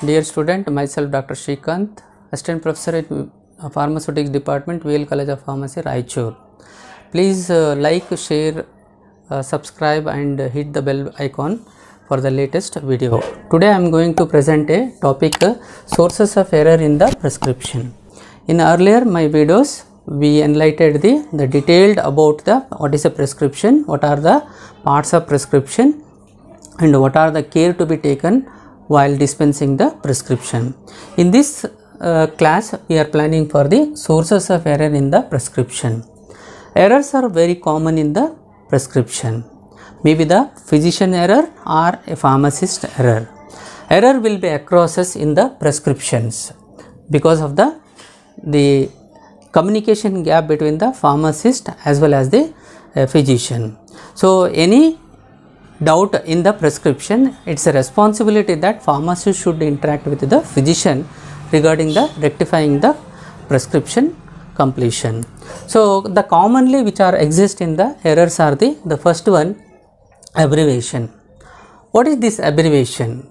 Dear student, myself Dr. Shrikant, Assistant Professor at Pharmaceutics Department, VL College of Pharmacy, Raichur. Please uh, like, share, uh, subscribe and hit the bell icon for the latest video. Today I am going to present a topic uh, sources of error in the prescription. In earlier my videos, we enlightened the, the detailed about the what is a prescription, what are the parts of prescription and what are the care to be taken while dispensing the prescription. In this uh, class, we are planning for the sources of error in the prescription. Errors are very common in the prescription. Maybe the physician error or a pharmacist error. Error will be across in the prescriptions because of the, the communication gap between the pharmacist as well as the uh, physician. So, any doubt in the prescription, it's a responsibility that pharmacist should interact with the physician regarding the rectifying the prescription completion. So, the commonly which are exist in the errors are the, the first one abbreviation. What is this abbreviation?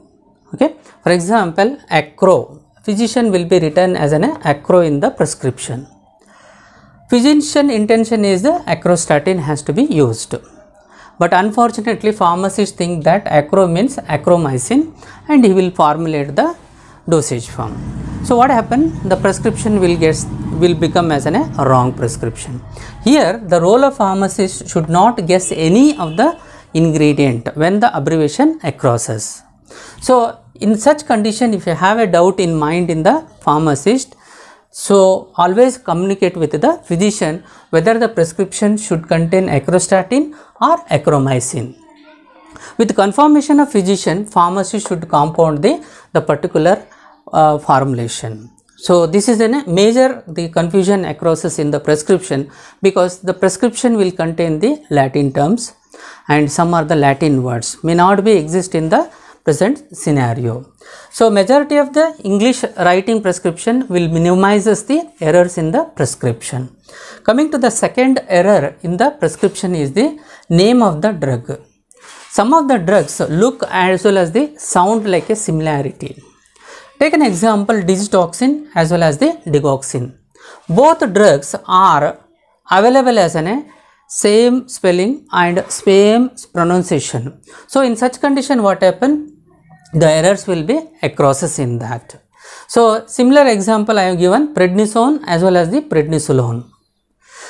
Okay. For example, ACRO, physician will be written as an ACRO in the prescription. Physician intention is the acrostatin has to be used. But unfortunately, pharmacist think that acro means acromycin and he will formulate the dosage form. So what happened? The prescription will get will become as an, a wrong prescription. Here the role of pharmacist should not guess any of the ingredient when the abbreviation crosses. So in such condition if you have a doubt in mind in the pharmacist so, always communicate with the physician whether the prescription should contain acrostatin or acromycin. With confirmation of physician, pharmacy should compound the, the particular uh, formulation. So, this is a major the confusion occurs in the prescription because the prescription will contain the Latin terms and some are the Latin words may not be exist in the present scenario. So majority of the English writing prescription will minimizes the errors in the prescription. Coming to the second error in the prescription is the name of the drug. Some of the drugs look as well as the sound like a similarity. Take an example digitoxin as well as the digoxin. Both drugs are available as an same spelling and same pronunciation. So in such condition what happen? the errors will be acrosses in that. So, similar example I have given prednisone as well as the prednisolone.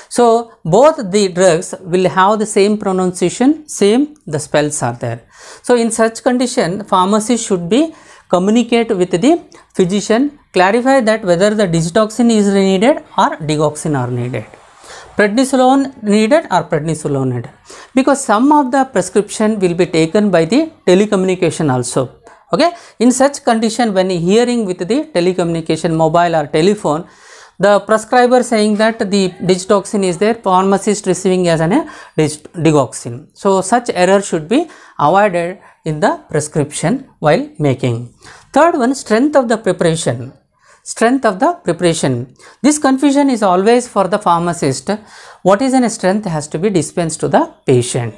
So, both the drugs will have the same pronunciation, same the spells are there. So, in such condition pharmacy should be communicate with the physician, clarify that whether the digitoxin is needed or digoxin are needed prednisolone needed or prednisolone needed because some of the prescription will be taken by the telecommunication also okay in such condition when hearing with the telecommunication mobile or telephone the prescriber saying that the digitoxin is there pharmacist receiving as an uh, digoxin so such error should be avoided in the prescription while making third one strength of the preparation strength of the preparation this confusion is always for the pharmacist what is an strength has to be dispensed to the patient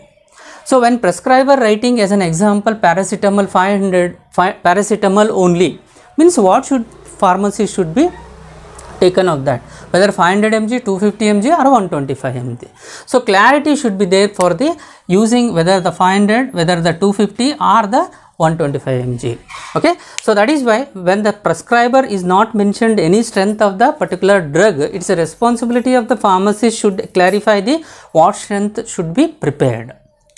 so when prescriber writing as an example paracetamol 500 paracetamol only means what should pharmacy should be taken of that whether 500 mg 250 mg or 125 mg so clarity should be there for the using whether the 500 whether the 250 or the 125 mg okay so that is why when the prescriber is not mentioned any strength of the particular drug it's a responsibility of the pharmacist should clarify the what strength should be prepared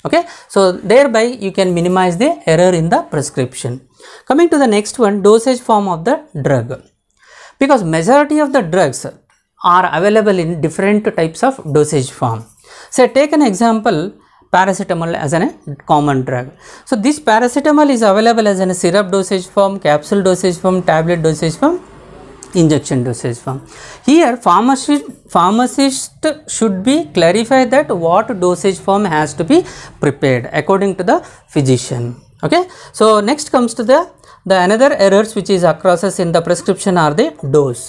okay so thereby you can minimize the error in the prescription Coming to the next one, dosage form of the drug. Because majority of the drugs are available in different types of dosage form. So take an example, paracetamol as a common drug. So this paracetamol is available as a syrup dosage form, capsule dosage form, tablet dosage form, injection dosage form. Here pharmacist, pharmacist should be clarify that what dosage form has to be prepared according to the physician okay so next comes to the the another errors which is across in the prescription are the dose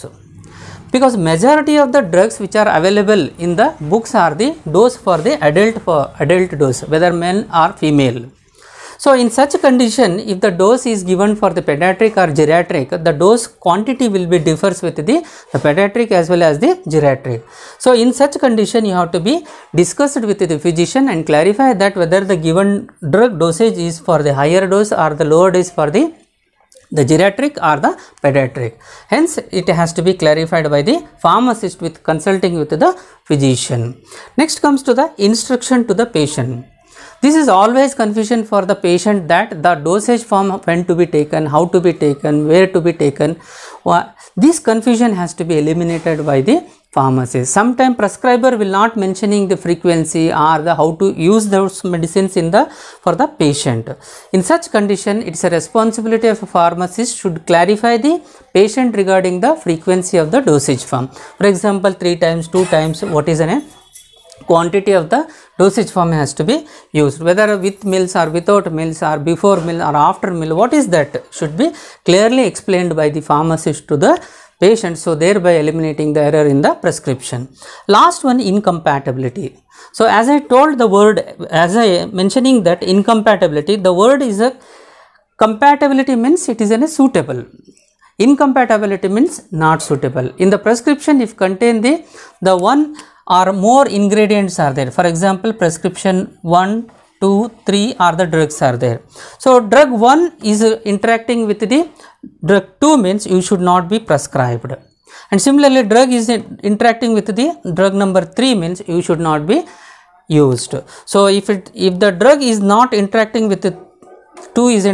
because majority of the drugs which are available in the books are the dose for the adult for adult dose whether men or female so in such condition, if the dose is given for the pediatric or geriatric, the dose quantity will be differs with the, the pediatric as well as the geriatric. So in such condition, you have to be discussed with the physician and clarify that whether the given drug dosage is for the higher dose or the lower dose for the the geriatric or the pediatric. Hence, it has to be clarified by the pharmacist with consulting with the physician. Next comes to the instruction to the patient. This is always confusion for the patient that the dosage form when to be taken, how to be taken, where to be taken. This confusion has to be eliminated by the pharmacist. Sometimes prescriber will not mentioning the frequency or the how to use those medicines in the for the patient. In such condition, it's a responsibility of a pharmacist should clarify the patient regarding the frequency of the dosage form. For example, three times, two times, what is an quantity of the dosage form has to be used whether with meals or without meals or before meal or after meal what is that should be clearly explained by the pharmacist to the patient so thereby eliminating the error in the prescription last one incompatibility so as i told the word as i mentioning that incompatibility the word is a compatibility means it is in a suitable Incompatibility means not suitable. In the prescription, if contain the, the one or more ingredients are there. For example, prescription 1, 2, 3 are the drugs are there. So, drug 1 is interacting with the drug 2 means you should not be prescribed. And similarly, drug is interacting with the drug number 3 means you should not be used. So, if it if the drug is not interacting with the 2 is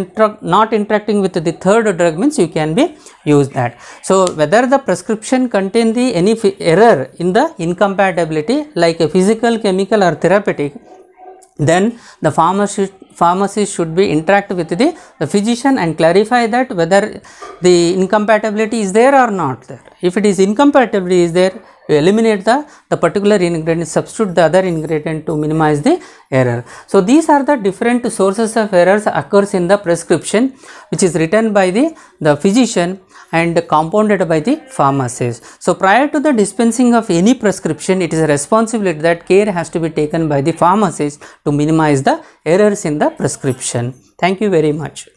not interacting with the third drug means you can be use that. So, whether the prescription contain the any error in the incompatibility like a physical, chemical or therapeutic, then the pharmacist pharmacist should be interact with the, the physician and clarify that whether the incompatibility is there or not there. If it is incompatibility is there, you eliminate the, the particular ingredient, substitute the other ingredient to minimize the error. So, these are the different sources of errors occurs in the prescription which is written by the, the physician and compounded by the pharmacist. So prior to the dispensing of any prescription, it is a responsibility that care has to be taken by the pharmacist to minimize the errors in the prescription. Thank you very much.